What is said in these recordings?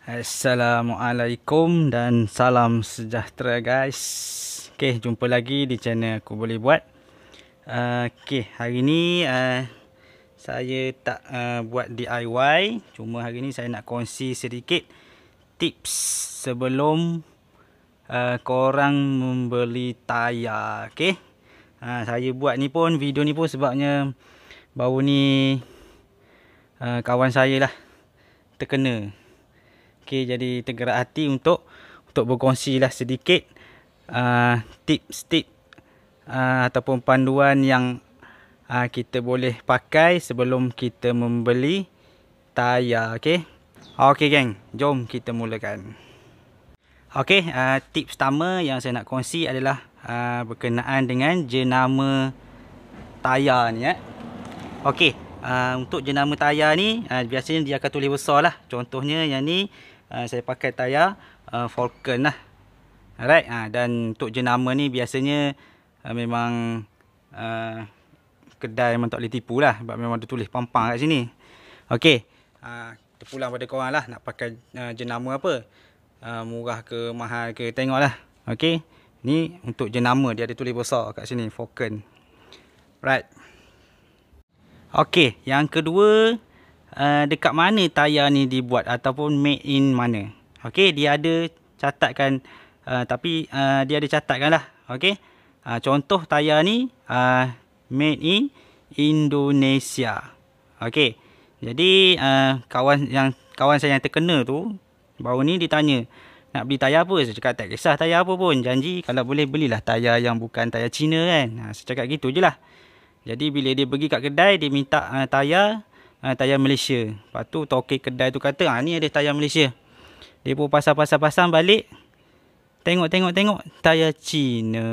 Assalamualaikum dan salam sejahtera guys Okay, jumpa lagi di channel aku boleh buat uh, ah, Okay, hari ni uh, saya tak uh, buat DIY Cuma hari ni saya nak kongsi sedikit tips sebelum uh, korang membeli tayar Okay, uh, saya buat ni pun video ni pun sebabnya baru ni uh, kawan saya lah terkena Fakir jadi tergerak hati untuk untuk berkongsi lah sedikit uh, tips-tips uh, ataupun panduan yang uh, kita boleh pakai sebelum kita membeli tayar. Okey, okay geng, jom kita mulakan. Okey, uh, tips pertama yang saya nak kongsi adalah uh, berkenaan dengan jenama tayar ni. Eh. Okay, Ah, untuk jenama tayar ni uh, biasanya dia akan tulis besar lah contohnya yang ni uh, saya pakai tayar uh, Falcon lah alright uh, dan untuk jenama ni biasanya uh, memang uh, kedai memang tak boleh tipu lah sebab memang dia tulis pampang kat sini ok uh, terpulang pada korang lah nak pakai uh, jenama apa uh, murah ke mahal ke tengok lah ok ni untuk jenama dia ada tulis besar kat sini Falcon right Okey, yang kedua uh, dekat mana tayar ni dibuat ataupun made in mana? Okey, dia ada catatkan uh, tapi uh, dia ada catatkanlah. Okey. Uh, contoh tayar ni uh, made in Indonesia. Okey. Jadi uh, kawan yang kawan saya yang terkena tu baru ni ditanya nak beli tayar apa? Saya cakap tak kisah tayar apa pun. Janji kalau boleh belilah tayar yang bukan tayar Cina kan. Ha, saya cakap gitu je lah. Jadi bila dia pergi kat kedai dia minta uh, tayar uh, tayar Malaysia. Lepas tu toke kedai tu kata ah ni ada tayar Malaysia. Dia pun pasang-pasang-pasang balik. Tengok-tengok tengok tayar Cina.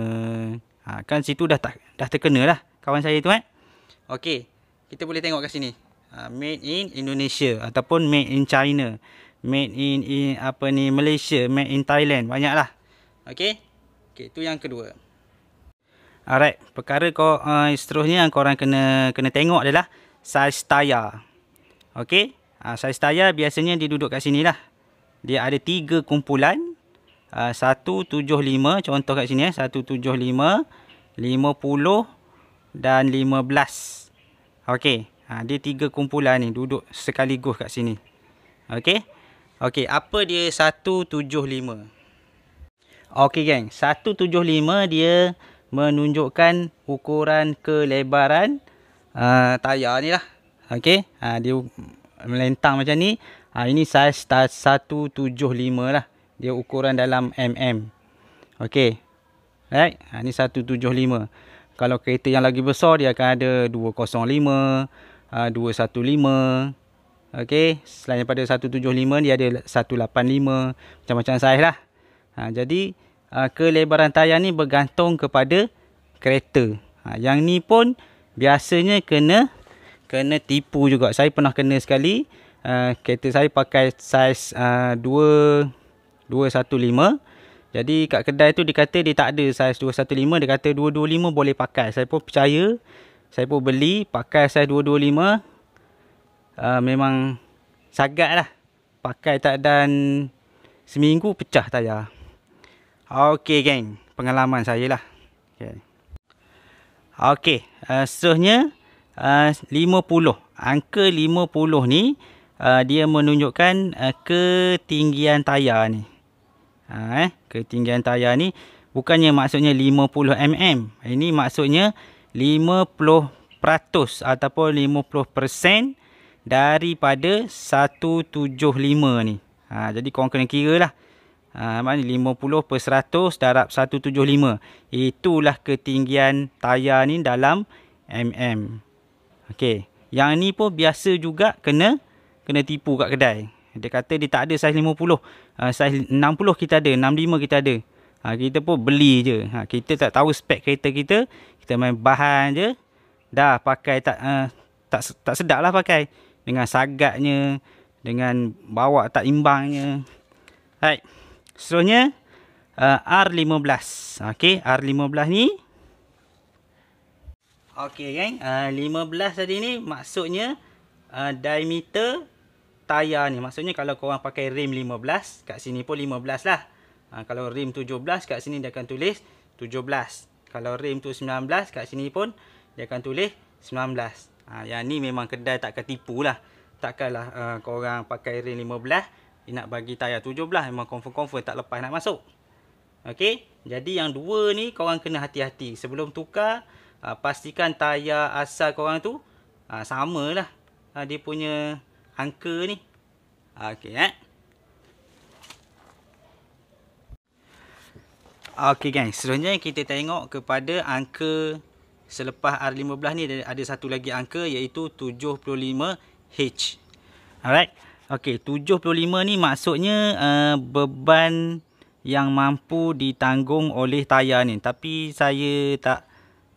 Ha, kan situ dah tak dah terkena lah kawan saya tu eh. Okey. Kita boleh tengok kat sini. Ha, made in Indonesia ataupun made in China. Made in, in apa ni Malaysia, made in Thailand banyaklah. Okey. Okey, tu yang kedua. Alright, perkara kau uh, seterusnya yang orang kena kena tengok adalah saiz tayar. Okay, uh, ah, saiz tayar biasanya dia duduk kat sini lah. Dia ada tiga kumpulan. Ah, uh, 175, contoh kat sini eh. 175, 50 dan 15. Okay, uh, dia tiga kumpulan ni duduk sekaligus kat sini. Okay, okay apa dia 175? Okay geng, 175 dia menunjukkan ukuran kelebaran uh, tayar ni lah. Okay. Ha, ah, dia melentang macam ni. Ha, ini saiz 175 lah. Dia ukuran dalam mm. Okay. Right. Ha, ini 175. Kalau kereta yang lagi besar dia akan ada 205, uh, 215. Okay. Selain daripada 175 dia ada 185. Macam-macam saiz lah. Ha, Jadi... Ah, kelebaran tayar ni bergantung kepada kereta. Ha, yang ni pun biasanya kena kena tipu juga. Saya pernah kena sekali uh, kereta saya pakai saiz uh, 215. Jadi kat kedai tu dia kata dia tak ada saiz 215, dia kata 225 boleh pakai. Saya pun percaya. Saya pun beli pakai saiz 225. Uh, memang sagat lah. Pakai tak dan seminggu pecah tayar. Okey gang. pengalaman saya lah. Okay. Okey, uh, seterusnya eh, uh, 50. Angka 50 ni uh, dia menunjukkan uh, ketinggian tayar ni. Ha, eh, ketinggian tayar ni bukannya maksudnya 50 mm. Ini maksudnya 50% ataupun 50% daripada 175 ni. Ha, jadi korang kena kira lah ha, maknanya 50 per 100 darab 175 itulah ketinggian tayar ni dalam mm Okey, yang ni pun biasa juga kena kena tipu kat kedai dia kata dia tak ada saiz 50 ha, ah, saiz 60 kita ada 65 kita ada ha, kita pun beli je ha, kita tak tahu spek kereta kita kita main bahan je dah pakai tak uh, tak tak sedap lah pakai dengan sagatnya dengan bawa tak imbangnya. Hai. Seterusnya uh, eh, R15. Okey, R15 ni Okey, Gang, Uh, 15 tadi ni maksudnya uh, diameter tayar ni. Maksudnya kalau kau orang pakai rim 15, kat sini pun 15 lah. Uh, kalau rim 17, kat sini dia akan tulis 17. Kalau rim tu 19, kat sini pun dia akan tulis 19. Ha, ah, yang ni memang kedai takkan tipu lah. Takkanlah uh, korang pakai rim 15. Dia nak bagi tayar 17 memang confirm-confirm tak lepas nak masuk. Okey. Jadi yang dua ni kau korang kena hati-hati. Sebelum tukar, ah, pastikan tayar asal kau korang tu ah, samalah ah, dia punya angka ni. Okey eh. Okey guys, selanjutnya kita tengok kepada angka selepas R15 ni ada satu lagi angka iaitu 75H. Alright. Okey, 75 ni maksudnya uh, beban yang mampu ditanggung oleh tayar ni. Tapi saya tak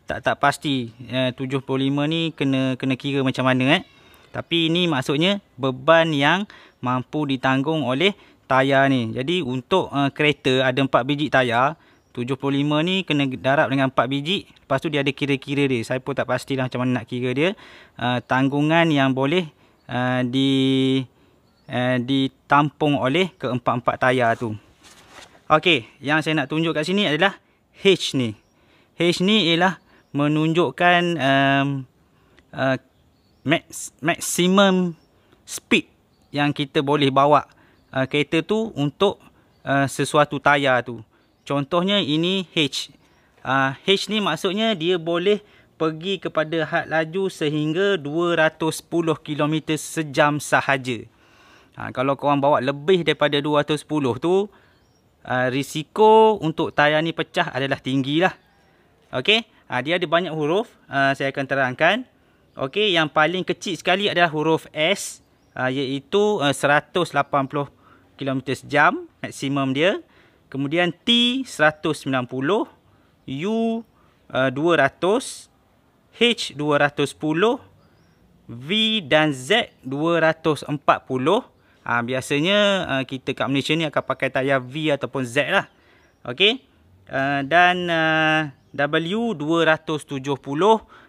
tak tak pasti eh, uh, 75 ni kena kena kira macam mana eh. Tapi ini maksudnya beban yang mampu ditanggung oleh tayar ni. Jadi untuk uh, kereta ada 4 biji tayar, 75 ni kena darab dengan 4 biji. Lepas tu dia ada kira-kira dia. Saya pun tak pastilah macam mana nak kira dia. Uh, tanggungan yang boleh uh, di Eh, ditampung oleh keempat-empat tayar tu. Okey, yang saya nak tunjuk kat sini adalah H ni. H ni ialah menunjukkan um, uh, max, maximum speed yang kita boleh bawa uh, kereta tu untuk uh, sesuatu tayar tu. Contohnya ini H. Uh, H ni maksudnya dia boleh pergi kepada had laju sehingga 210 km sejam sahaja. Ha, kalau korang bawa lebih daripada 210 tu, uh, risiko untuk tayar ni pecah adalah tinggi lah. Okay? Ha, dia ada banyak huruf. Uh, saya akan terangkan. Okay, yang paling kecil sekali adalah huruf S. Uh, iaitu uh, 180 km jam maksimum dia. Kemudian T 190, U uh, 200, H 210, V dan Z 240. Ha, biasanya uh, kita kat Malaysia ni akan pakai tayar V ataupun Z lah. okay? Uh, dan uh, W270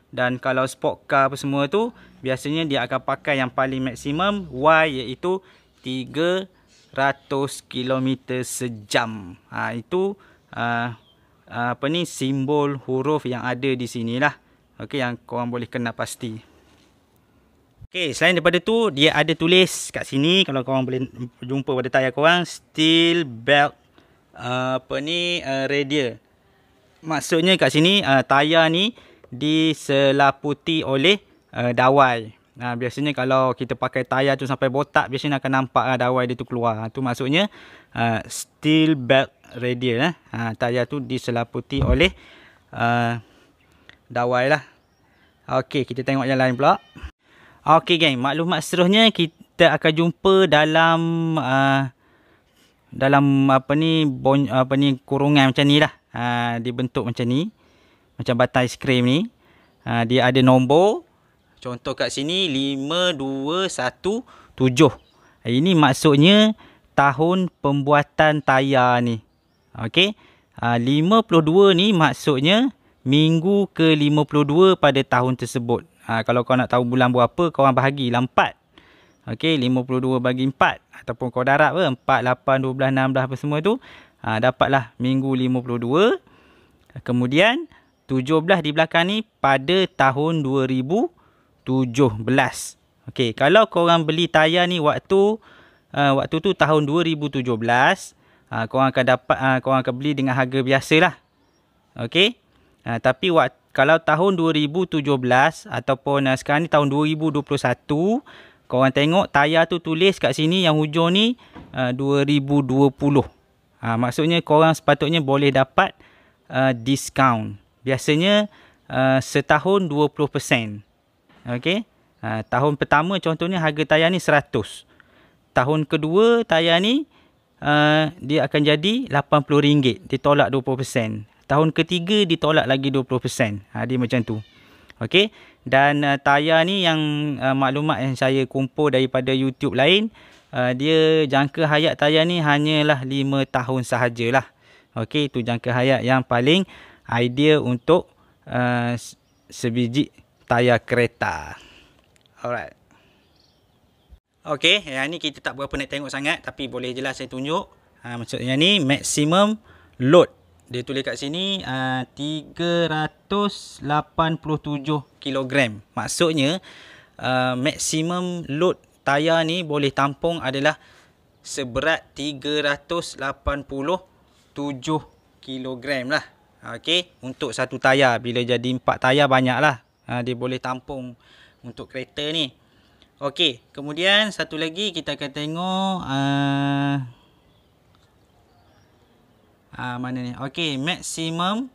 dan kalau sport car apa semua tu biasanya dia akan pakai yang paling maksimum Y iaitu 300 km sejam. Ha, itu uh, apa ni simbol huruf yang ada di sinilah. okay? yang korang boleh kenal pasti. Okey, selain daripada tu, dia ada tulis kat sini kalau korang boleh jumpa pada tayar korang, steel belt uh, apa ni uh, radial. Maksudnya kat sini uh, tayar ni diselaputi oleh uh, dawai. Nah, biasanya kalau kita pakai tayar tu sampai botak, biasanya akan nampak uh, dawai dia tu keluar. Itu ah, uh, maksudnya uh, steel belt radial eh. Uh, tayar tu diselaputi oleh uh, dawai lah. Okey, kita tengok yang lain pula. Okey geng, maklumat seterusnya kita akan jumpa dalam uh, dalam apa ni bon, apa ni kurungan macam ni lah. Uh, dia bentuk macam ni. Macam batang aiskrim ni. Uh, dia ada nombor. Contoh kat sini 5217. Eh, ini maksudnya tahun pembuatan tayar ni. Okey. Uh, 52 ni maksudnya minggu ke 52 pada tahun tersebut. Ha, kalau kau nak tahu bulan berapa, kau orang bahagilah 4. Okey, 52 bagi 4. Ataupun kau darab ke 4, 8, 12, 16 apa semua tu. Ha, dapatlah minggu 52. Kemudian 17 di belakang ni pada tahun 2017. Okey, kalau kau orang beli tayar ni waktu uh, waktu tu tahun 2017, ha, kau orang akan dapat uh, kau orang akan beli dengan harga biasalah. Okey. Uh, ha, tapi waktu kalau tahun 2017 ataupun uh, sekarang ni tahun 2021 korang tengok tayar tu tulis kat sini yang hujung ni eh, uh, 2020 ha, maksudnya korang sepatutnya boleh dapat uh, discount biasanya uh, setahun 20% ok uh, tahun pertama contohnya harga tayar ni 100 tahun kedua tayar ni Uh, dia akan jadi RM80 Dia tolak 20% tahun ketiga ditolak lagi 20%. Ha dia macam tu. Okey. Dan uh, tayar ni yang uh, maklumat yang saya kumpul daripada YouTube lain, uh, dia jangka hayat tayar ni hanyalah 5 tahun sahajalah. Okey, itu jangka hayat yang paling ideal untuk uh, sebiji tayar kereta. Alright. Okey, yang ni kita tak berapa nak tengok sangat tapi boleh jelas saya tunjuk. Ha, maksudnya ni maksimum load dia tulis kat sini uh, 387 kg. Maksudnya uh, maksimum load tayar ni boleh tampung adalah seberat 387 kg lah. Okey, untuk satu tayar bila jadi empat tayar banyaklah. Ha dia boleh tampung untuk kereta ni. Okey, kemudian satu lagi kita akan tengok uh, uh, mana ni okey maximum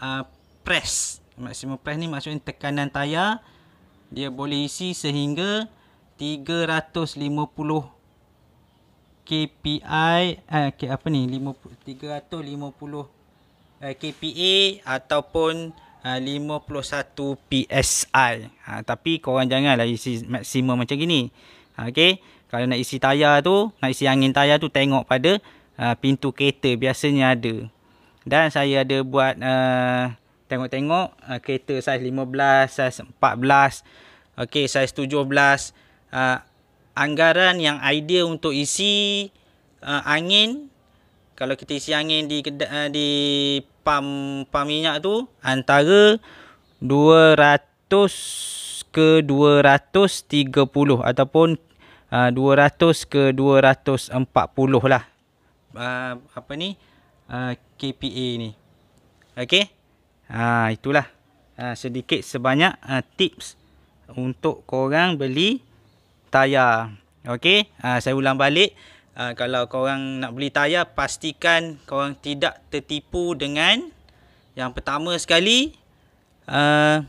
uh, press maximum press ni maksudnya tekanan tayar dia boleh isi sehingga 350 kpi eh okay, apa ni 50 350 eh, kpa ataupun uh, 51 psi ha, tapi korang janganlah isi maksimum macam gini ha, okey kalau nak isi tayar tu nak isi angin tayar tu tengok pada Ha, pintu kereta biasanya ada. Dan saya ada buat ha, tengok-tengok uh, kereta saiz 15, saiz 14, okey saiz 17. Uh, anggaran yang ideal untuk isi uh, angin kalau kita isi angin di uh, di pam pam minyak tu antara 200 ke 230 ataupun uh, 200 ke 240 lah uh, apa ni uh, ah, KPA ni okey uh, itulah uh, sedikit sebanyak uh, tips untuk korang beli tayar okey uh, saya ulang balik uh, kalau korang nak beli tayar pastikan korang tidak tertipu dengan yang pertama sekali uh,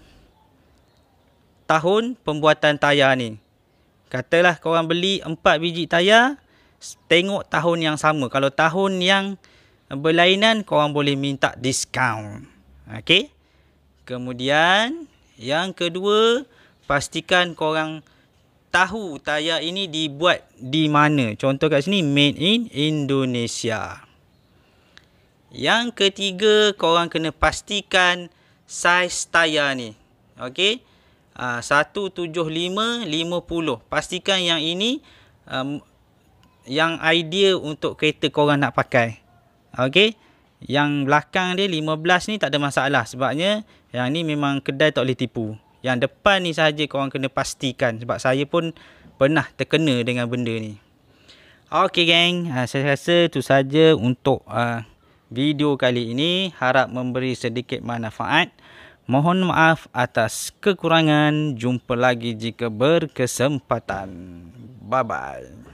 tahun pembuatan tayar ni katalah korang beli 4 biji tayar tengok tahun yang sama. Kalau tahun yang berlainan, korang boleh minta diskaun. Okey. Kemudian, yang kedua, pastikan korang tahu tayar ini dibuat di mana. Contoh kat sini, made in Indonesia. Yang ketiga, korang kena pastikan saiz tayar ni. Okey. Uh, 175, 50. Pastikan yang ini um, yang ideal untuk kereta korang nak pakai. Okey. Yang belakang dia 15 ni tak ada masalah sebabnya yang ni memang kedai tak boleh tipu. Yang depan ni saja korang kena pastikan sebab saya pun pernah terkena dengan benda ni. Okey geng, ah, saya rasa tu saja untuk ah, video kali ini. Harap memberi sedikit manfaat. Mohon maaf atas kekurangan. Jumpa lagi jika berkesempatan. Bye-bye.